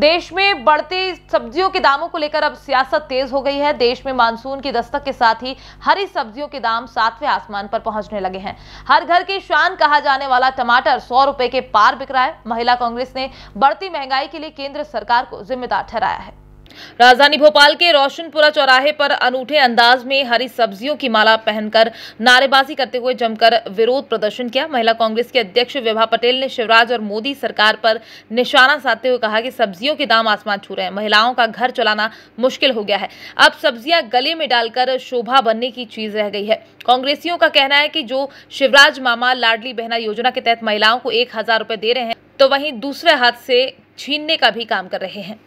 देश में बढ़ते सब्जियों के दामों को लेकर अब सियासत तेज हो गई है देश में मानसून की दस्तक के साथ ही हरी सब्जियों के दाम सातवें आसमान पर पहुंचने लगे हैं हर घर की शान कहा जाने वाला टमाटर सौ रुपए के पार बिक रहा है महिला कांग्रेस ने बढ़ती महंगाई के लिए केंद्र सरकार को जिम्मेदार ठहराया है राजधानी भोपाल के रोशनपुरा चौराहे पर अनूठे अंदाज में हरी सब्जियों की माला पहनकर नारेबाजी करते हुए जमकर विरोध प्रदर्शन किया महिला कांग्रेस के अध्यक्ष विभा पटेल ने शिवराज और मोदी सरकार पर निशाना साधते हुए कहा कि सब्जियों के दाम आसमान छू रहे हैं महिलाओं का घर चलाना मुश्किल हो गया है अब सब्जियां गले में डालकर शोभा बनने की चीज रह गई है कांग्रेसियों का कहना है की जो शिवराज मामा लाडली बहना योजना के तहत महिलाओं को एक हजार दे रहे हैं तो वही दूसरे हाथ से छीनने का भी काम कर रहे हैं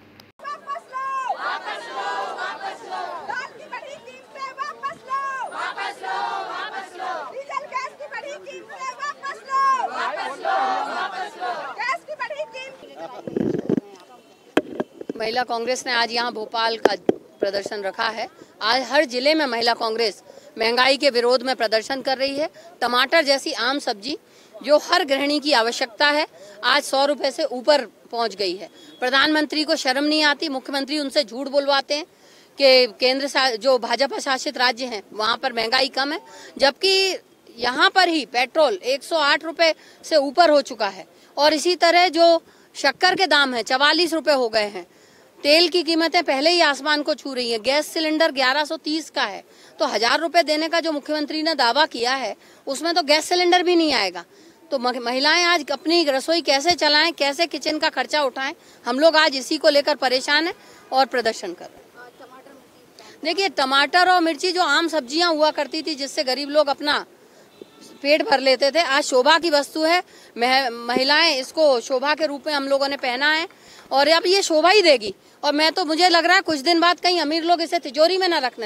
महिला कांग्रेस ने आज यहाँ भोपाल का प्रदर्शन रखा है आज हर जिले में महिला कांग्रेस महंगाई के विरोध में प्रदर्शन कर रही है टमाटर जैसी आम सब्जी जो हर गृहिणी की आवश्यकता है आज सौ रुपए से ऊपर पहुंच गई है प्रधानमंत्री को शर्म नहीं आती मुख्यमंत्री उनसे झूठ बुलवाते हैं कि केंद्र जो भाजपा शासित राज्य हैं वहां पर महंगाई कम है जबकि यहाँ पर ही पेट्रोल 108 रुपए से ऊपर हो चुका है और इसी तरह जो शक्कर के दाम है चवालीस रुपये हो गए हैं तेल की कीमतें पहले ही आसमान को छू रही हैं गैस सिलेंडर 1130 का है तो हजार रुपए देने का जो मुख्यमंत्री ने दावा किया है उसमें तो गैस सिलेंडर भी नहीं आएगा तो महिलाएं आज अपनी रसोई कैसे चलाएं कैसे किचन का खर्चा उठाएं हम लोग आज इसी को लेकर परेशान हैं और प्रदर्शन कर रहे हैं देखिए टमाटर और मिर्ची जो आम सब्जियां हुआ करती थी जिससे गरीब लोग अपना पेट भर लेते थे आज शोभा की वस्तु है मह, महिलाएं इसको शोभा के रूप में हम लोगों ने पहना है और अब ये शोभा ही देगी और मैं तो मुझे लग रहा है कुछ दिन बाद कहीं अमीर लोग इसे तिजोरी में ना रखने